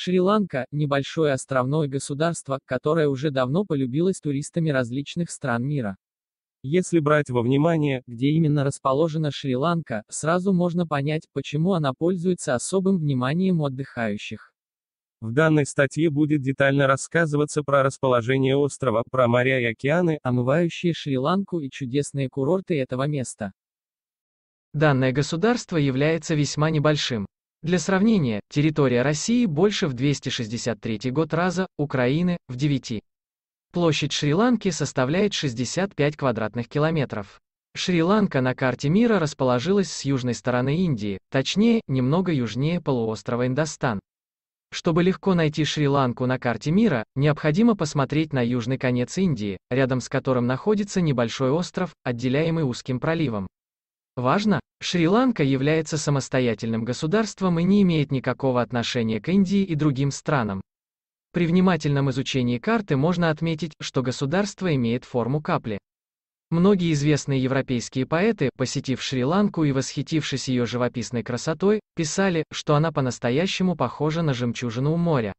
Шри-Ланка – небольшое островное государство, которое уже давно полюбилось туристами различных стран мира. Если брать во внимание, где именно расположена Шри-Ланка, сразу можно понять, почему она пользуется особым вниманием отдыхающих. В данной статье будет детально рассказываться про расположение острова, про моря и океаны, омывающие Шри-Ланку и чудесные курорты этого места. Данное государство является весьма небольшим. Для сравнения, территория России больше в 263 год раза, Украины – в 9. Площадь Шри-Ланки составляет 65 квадратных километров. Шри-Ланка на карте мира расположилась с южной стороны Индии, точнее, немного южнее полуострова Индостан. Чтобы легко найти Шри-Ланку на карте мира, необходимо посмотреть на южный конец Индии, рядом с которым находится небольшой остров, отделяемый узким проливом. Важно, Шри-Ланка является самостоятельным государством и не имеет никакого отношения к Индии и другим странам. При внимательном изучении карты можно отметить, что государство имеет форму капли. Многие известные европейские поэты, посетив Шри-Ланку и восхитившись ее живописной красотой, писали, что она по-настоящему похожа на жемчужину у моря.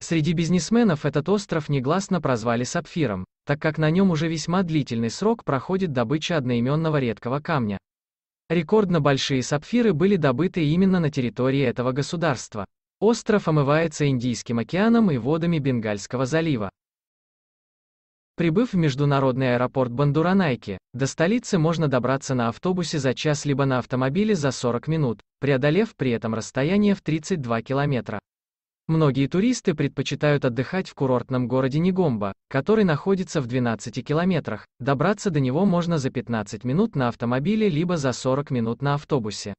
Среди бизнесменов этот остров негласно прозвали сапфиром, так как на нем уже весьма длительный срок проходит добыча одноименного редкого камня. Рекордно большие сапфиры были добыты именно на территории этого государства. Остров омывается Индийским океаном и водами Бенгальского залива. Прибыв в международный аэропорт Бандуранайки, до столицы можно добраться на автобусе за час либо на автомобиле за 40 минут, преодолев при этом расстояние в 32 километра. Многие туристы предпочитают отдыхать в курортном городе Негомба, который находится в 12 километрах. Добраться до него можно за 15 минут на автомобиле либо за 40 минут на автобусе.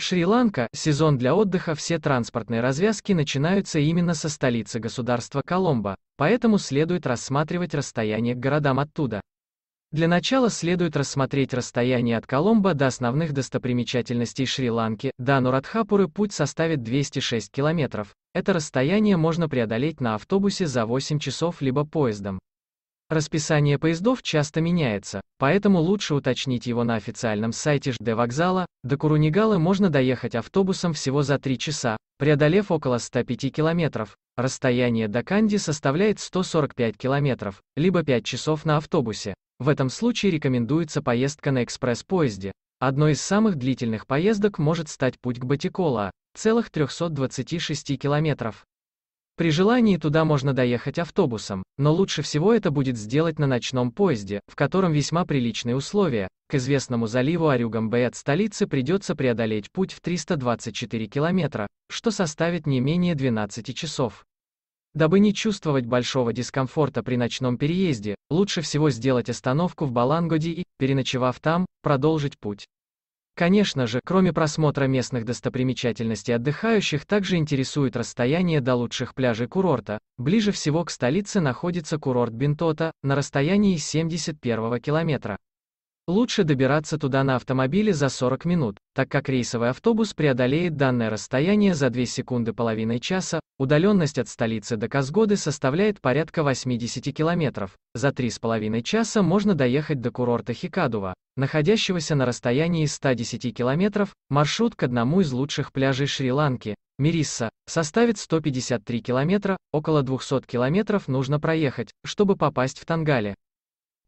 Шри-Ланка – сезон для отдыха, все транспортные развязки начинаются именно со столицы государства Коломбо, поэтому следует рассматривать расстояние к городам оттуда. Для начала следует рассмотреть расстояние от Коломбо до основных достопримечательностей Шри-Ланки, до Нурадхапуры путь составит 206 километров. Это расстояние можно преодолеть на автобусе за 8 часов либо поездом. Расписание поездов часто меняется, поэтому лучше уточнить его на официальном сайте ЖД вокзала. До Курунигалы можно доехать автобусом всего за 3 часа, преодолев около 105 километров. Расстояние до Канди составляет 145 километров, либо 5 часов на автобусе. В этом случае рекомендуется поездка на экспресс-поезде. Одной из самых длительных поездок может стать путь к Батикола, целых 326 километров. При желании туда можно доехать автобусом, но лучше всего это будет сделать на ночном поезде, в котором весьма приличные условия. К известному заливу Арюгамбе от столицы придется преодолеть путь в 324 километра, что составит не менее 12 часов. Дабы не чувствовать большого дискомфорта при ночном переезде, лучше всего сделать остановку в Балангоди и, переночевав там, продолжить путь. Конечно же, кроме просмотра местных достопримечательностей отдыхающих, также интересует расстояние до лучших пляжей курорта. Ближе всего к столице находится курорт Бентота на расстоянии 71 километра. Лучше добираться туда на автомобиле за 40 минут, так как рейсовый автобус преодолеет данное расстояние за 2 секунды половиной часа, удаленность от столицы до Казгоды составляет порядка 80 километров, за 3,5 часа можно доехать до курорта Хикадува, находящегося на расстоянии 110 километров, маршрут к одному из лучших пляжей Шри-Ланки, Мерисса, составит 153 километра, около 200 километров нужно проехать, чтобы попасть в Тангале.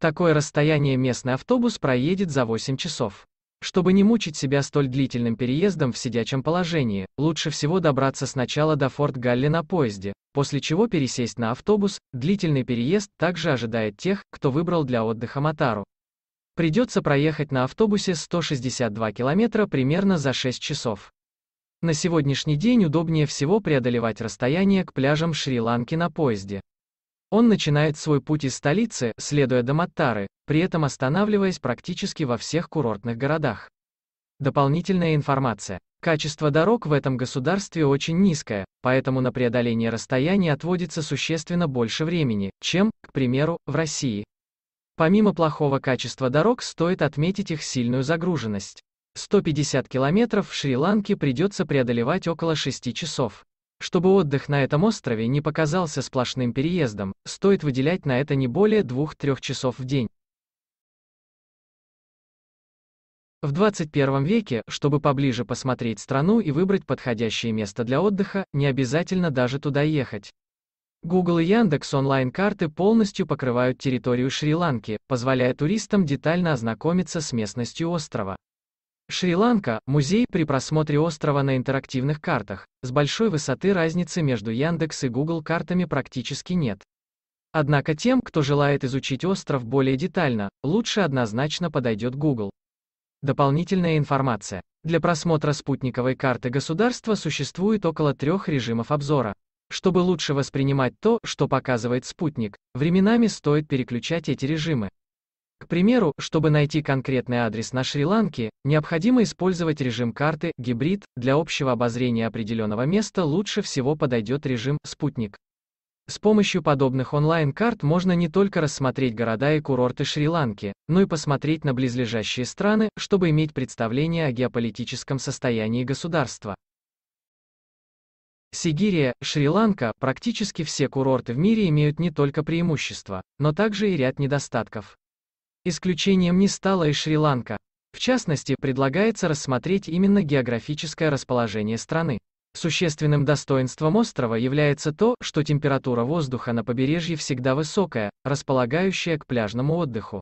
Такое расстояние местный автобус проедет за 8 часов. Чтобы не мучить себя столь длительным переездом в сидячем положении, лучше всего добраться сначала до Форт Галли на поезде, после чего пересесть на автобус, длительный переезд также ожидает тех, кто выбрал для отдыха Матару. Придется проехать на автобусе 162 километра примерно за 6 часов. На сегодняшний день удобнее всего преодолевать расстояние к пляжам Шри-Ланки на поезде. Он начинает свой путь из столицы, следуя до Маттары, при этом останавливаясь практически во всех курортных городах. Дополнительная информация. Качество дорог в этом государстве очень низкое, поэтому на преодоление расстояний отводится существенно больше времени, чем, к примеру, в России. Помимо плохого качества дорог стоит отметить их сильную загруженность. 150 километров в Шри-Ланке придется преодолевать около 6 часов. Чтобы отдых на этом острове не показался сплошным переездом, стоит выделять на это не более 2-3 часов в день. В 21 веке, чтобы поближе посмотреть страну и выбрать подходящее место для отдыха, не обязательно даже туда ехать. Google и Яндекс онлайн-карты полностью покрывают территорию Шри-Ланки, позволяя туристам детально ознакомиться с местностью острова. Шри-Ланка – музей при просмотре острова на интерактивных картах. С большой высоты разницы между Яндекс и Google картами практически нет. Однако тем, кто желает изучить остров более детально, лучше однозначно подойдет Google. Дополнительная информация. Для просмотра спутниковой карты государства существует около трех режимов обзора. Чтобы лучше воспринимать то, что показывает спутник, временами стоит переключать эти режимы. К примеру, чтобы найти конкретный адрес на Шри-Ланке, необходимо использовать режим карты «Гибрид», для общего обозрения определенного места лучше всего подойдет режим «Спутник». С помощью подобных онлайн-карт можно не только рассмотреть города и курорты Шри-Ланки, но и посмотреть на близлежащие страны, чтобы иметь представление о геополитическом состоянии государства. Сигирия, Шри-Ланка, практически все курорты в мире имеют не только преимущества, но также и ряд недостатков. Исключением не стала и Шри-Ланка. В частности, предлагается рассмотреть именно географическое расположение страны. Существенным достоинством острова является то, что температура воздуха на побережье всегда высокая, располагающая к пляжному отдыху.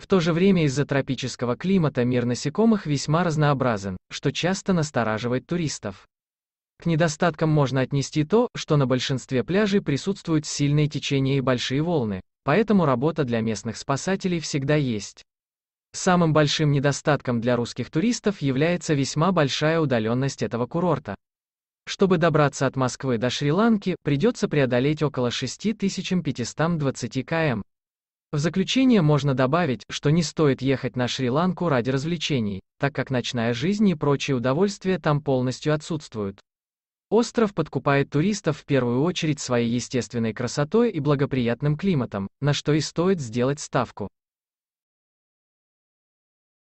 В то же время из-за тропического климата мир насекомых весьма разнообразен, что часто настораживает туристов. К недостаткам можно отнести то, что на большинстве пляжей присутствуют сильные течения и большие волны, поэтому работа для местных спасателей всегда есть. Самым большим недостатком для русских туристов является весьма большая удаленность этого курорта. Чтобы добраться от Москвы до Шри-Ланки, придется преодолеть около 6520 км. В заключение можно добавить, что не стоит ехать на Шри-Ланку ради развлечений, так как ночная жизнь и прочие удовольствия там полностью отсутствуют. Остров подкупает туристов в первую очередь своей естественной красотой и благоприятным климатом, на что и стоит сделать ставку.